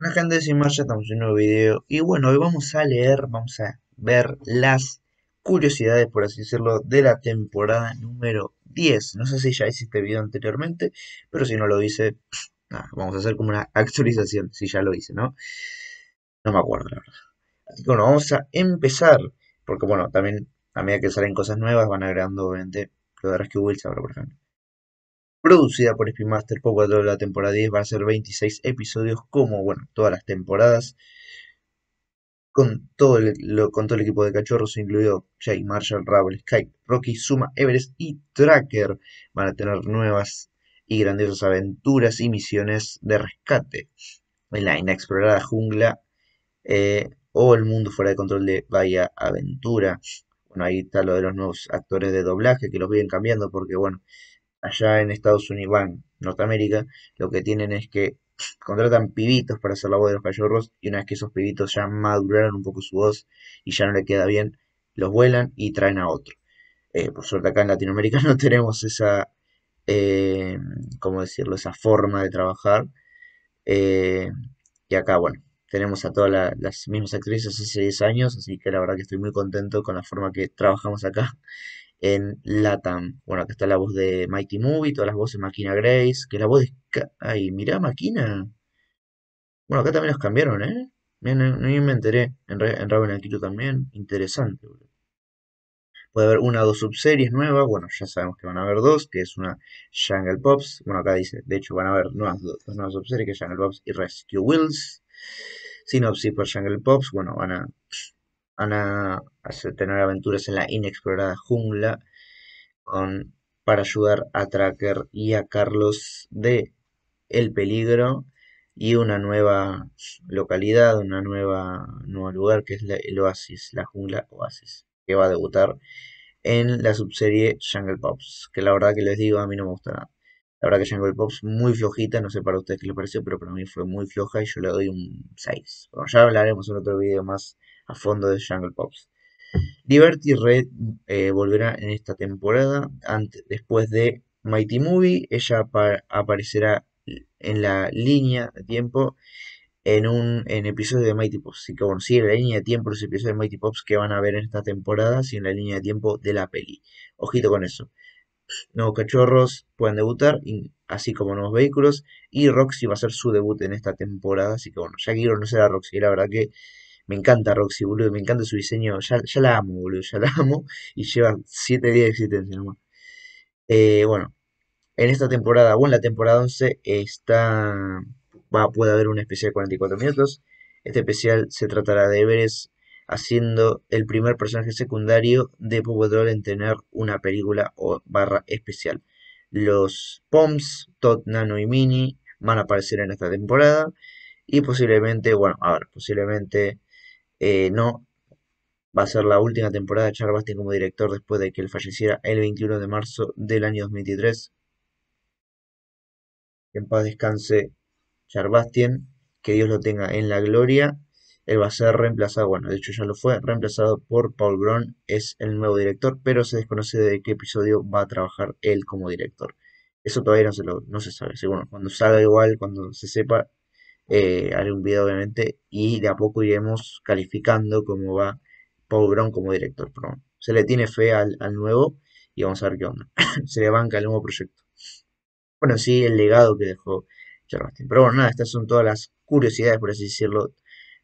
Hola gente, sin más, estamos en un nuevo video y bueno, hoy vamos a leer, vamos a ver las curiosidades, por así decirlo, de la temporada número 10. No sé si ya hice este video anteriormente, pero si no lo hice, nada, vamos a hacer como una actualización, si ya lo hice, ¿no? No me acuerdo, la verdad. Así que bueno, vamos a empezar, porque bueno, también a medida que salen cosas nuevas van agregando obviamente lo de Rescue ahora, por ejemplo producida por Spin Master 4 de la temporada 10 va a ser 26 episodios como bueno todas las temporadas con todo el, con todo el equipo de cachorros incluido Jay, Marshall, Ravel, Skype, Rocky, Suma, Everest y Tracker van a tener nuevas y grandiosas aventuras y misiones de rescate en la inexplorada jungla eh, o el mundo fuera de control de vaya Aventura. Bueno, ahí está lo de los nuevos actores de doblaje que los vienen cambiando porque, bueno, allá en Estados Unidos, en Norteamérica, lo que tienen es que contratan pibitos para hacer la voz de los cachorros y una vez que esos pibitos ya maduraron un poco su voz y ya no le queda bien, los vuelan y traen a otro. Eh, por suerte acá en Latinoamérica no tenemos esa, eh, ¿cómo decirlo?, esa forma de trabajar. Eh, y acá, bueno, tenemos a todas las mismas actrices hace 10 años, así que la verdad que estoy muy contento con la forma que trabajamos acá en Latam. Bueno, acá está la voz de Mighty Movie, todas las voces de Maquina Grace, que la voz de... ¡Ay, mirá Maquina! Bueno, acá también los cambiaron, ¿eh? No me enteré. En, en Raven Aquito también. Interesante, boludo. Puede haber una o dos subseries nuevas. Bueno, ya sabemos que van a haber dos, que es una Jungle Pops. Bueno, acá dice, de hecho van a haber nuevas, dos, nuevas subseries, que es Jungle Pops y Rescue wills Sinopsis por Jungle Pops. Bueno, van a van a tener aventuras en la inexplorada jungla para ayudar a Tracker y a Carlos de el peligro y una nueva localidad, una nueva nuevo lugar que es el Oasis, la jungla Oasis, que va a debutar en la subserie Jungle Pops, que la verdad que les digo a mí no me gusta nada. La verdad que Jungle Pops muy flojita, no sé para ustedes qué les pareció, pero para mí fue muy floja y yo le doy un 6. Bueno, ya hablaremos en otro video más a fondo de Jungle Pops. Liberty Red volverá en esta temporada, después de Mighty Movie, ella aparecerá en la línea de tiempo en un episodio de Mighty Pops. Así que bueno, sigue la línea de tiempo los episodios de Mighty Pops que van a ver en esta temporada, en la línea de tiempo de la peli. Ojito con eso nuevos cachorros pueden debutar, así como nuevos vehículos. Y Roxy va a hacer su debut en esta temporada. Así que bueno, ya quiero no será Roxy. La verdad que me encanta Roxy, boludo. Me encanta su diseño. Ya, la amo, boludo. Ya la amo. Y lleva 7 días de existencia nomás. Eh, bueno, en esta temporada, o en la temporada 11, está. Va, puede haber un especial de 44 minutos. Este especial se tratará de Everest haciendo el primer personaje secundario de Paw en tener una película o barra especial. Los Poms, Todd, Nano y Mini van a aparecer en esta temporada y posiblemente, bueno, a ver, posiblemente eh, no. Va a ser la última temporada de Charbastien como director después de que él falleciera el 21 de marzo del año 2023. Que en paz descanse Charbastien. que Dios lo tenga en la gloria él eh, va a ser reemplazado, bueno, de hecho ya lo fue, reemplazado por Paul Brown, es el nuevo director, pero se desconoce de qué episodio va a trabajar él como director. Eso todavía no se, lo, no se sabe. Seguro, cuando salga igual, cuando se sepa, haré eh, un video obviamente y de a poco iremos calificando cómo va Paul Brown como director. Pero bueno, se le tiene fe al, al nuevo y vamos a ver qué onda. se le banca el nuevo proyecto. Bueno, sí, el legado que dejó Charleston. Pero bueno, nada, estas son todas las curiosidades, por así decirlo,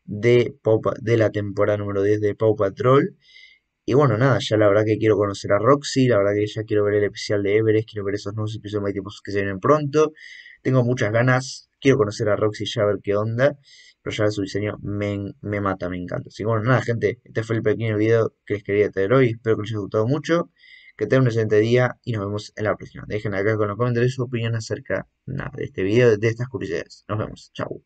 de, de la temporada número 10 de Pau Patrol. Y bueno, nada, ya la verdad que quiero conocer a Roxy, la verdad que ya quiero ver el especial de Everest, quiero ver esos nuevos episodios que se vienen pronto. Tengo muchas ganas, quiero conocer a Roxy ya ver qué onda, pero ya su diseño me, mata, me encanta. Así que bueno, nada, gente, este fue el pequeño video que les quería traer hoy, espero que les haya gustado mucho, que tengan un excelente día y nos vemos en la próxima. Dejen acá con los comentarios su opinión acerca de este video, de estas curiosidades. Nos vemos, chao.